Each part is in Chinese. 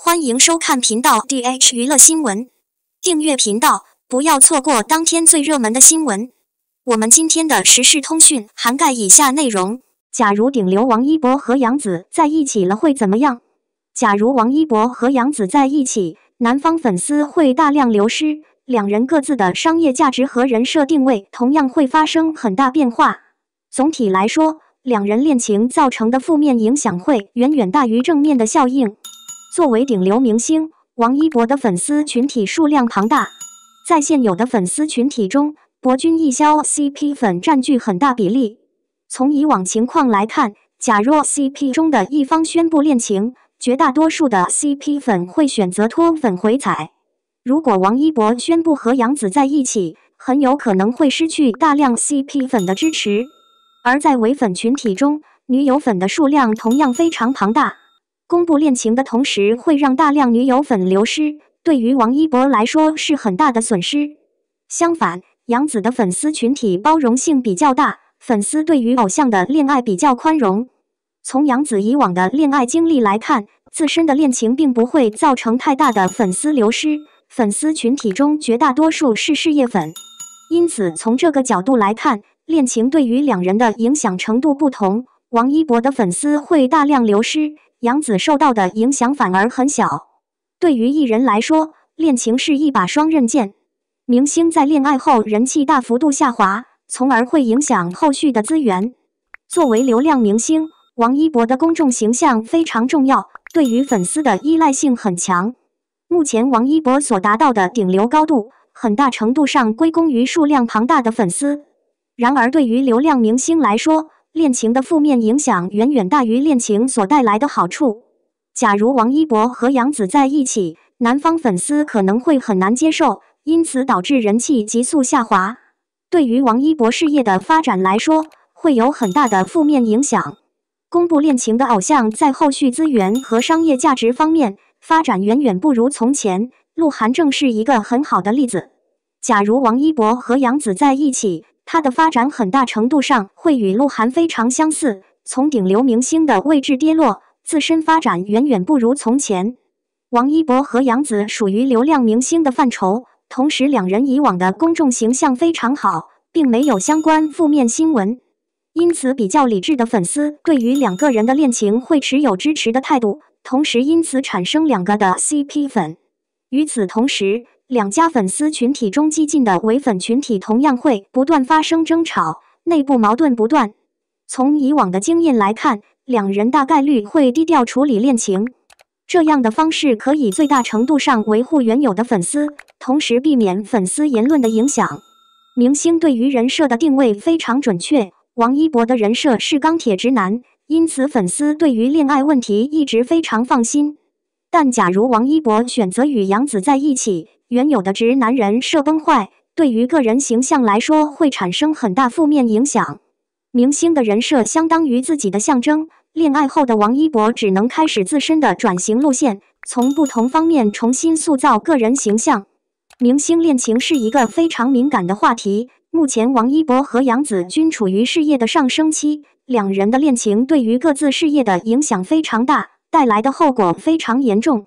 欢迎收看频道 DH 娱乐新闻，订阅频道，不要错过当天最热门的新闻。我们今天的时事通讯涵盖以下内容：假如顶流王一博和杨紫在一起了会怎么样？假如王一博和杨紫在一起，男方粉丝会大量流失，两人各自的商业价值和人设定位同样会发生很大变化。总体来说，两人恋情造成的负面影响会远远大于正面的效应。作为顶流明星，王一博的粉丝群体数量庞大，在现有的粉丝群体中，博君一肖 CP 粉占据很大比例。从以往情况来看，假若 CP 中的一方宣布恋情，绝大多数的 CP 粉会选择脱粉回踩。如果王一博宣布和杨紫在一起，很有可能会失去大量 CP 粉的支持。而在唯粉群体中，女友粉的数量同样非常庞大。公布恋情的同时，会让大量女友粉流失，对于王一博来说是很大的损失。相反，杨紫的粉丝群体包容性比较大，粉丝对于偶像的恋爱比较宽容。从杨紫以往的恋爱经历来看，自身的恋情并不会造成太大的粉丝流失，粉丝群体中绝大多数是事业粉。因此，从这个角度来看，恋情对于两人的影响程度不同，王一博的粉丝会大量流失。杨子受到的影响反而很小。对于艺人来说，恋情是一把双刃剑。明星在恋爱后人气大幅度下滑，从而会影响后续的资源。作为流量明星，王一博的公众形象非常重要，对于粉丝的依赖性很强。目前，王一博所达到的顶流高度，很大程度上归功于数量庞大的粉丝。然而，对于流量明星来说，恋情的负面影响远远大于恋情所带来的好处。假如王一博和杨紫在一起，男方粉丝可能会很难接受，因此导致人气急速下滑。对于王一博事业的发展来说，会有很大的负面影响。公布恋情的偶像在后续资源和商业价值方面发展远远不如从前。鹿晗正是一个很好的例子。假如王一博和杨紫在一起，他的发展很大程度上会与鹿晗非常相似，从顶流明星的位置跌落，自身发展远远不如从前。王一博和杨紫属于流量明星的范畴，同时两人以往的公众形象非常好，并没有相关负面新闻，因此比较理智的粉丝对于两个人的恋情会持有支持的态度，同时因此产生两个的 CP 粉。与此同时。两家粉丝群体中激进的唯粉群体同样会不断发生争吵，内部矛盾不断。从以往的经验来看，两人大概率会低调处理恋情，这样的方式可以最大程度上维护原有的粉丝，同时避免粉丝言论的影响。明星对于人设的定位非常准确，王一博的人设是钢铁直男，因此粉丝对于恋爱问题一直非常放心。但假如王一博选择与杨紫在一起，原有的直男人设崩坏，对于个人形象来说会产生很大负面影响。明星的人设相当于自己的象征，恋爱后的王一博只能开始自身的转型路线，从不同方面重新塑造个人形象。明星恋情是一个非常敏感的话题。目前，王一博和杨紫均处于事业的上升期，两人的恋情对于各自事业的影响非常大。带来的后果非常严重。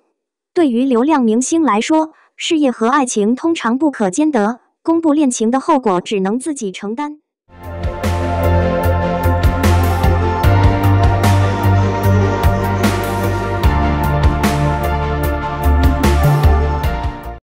对于流量明星来说，事业和爱情通常不可兼得，公布恋情的后果只能自己承担。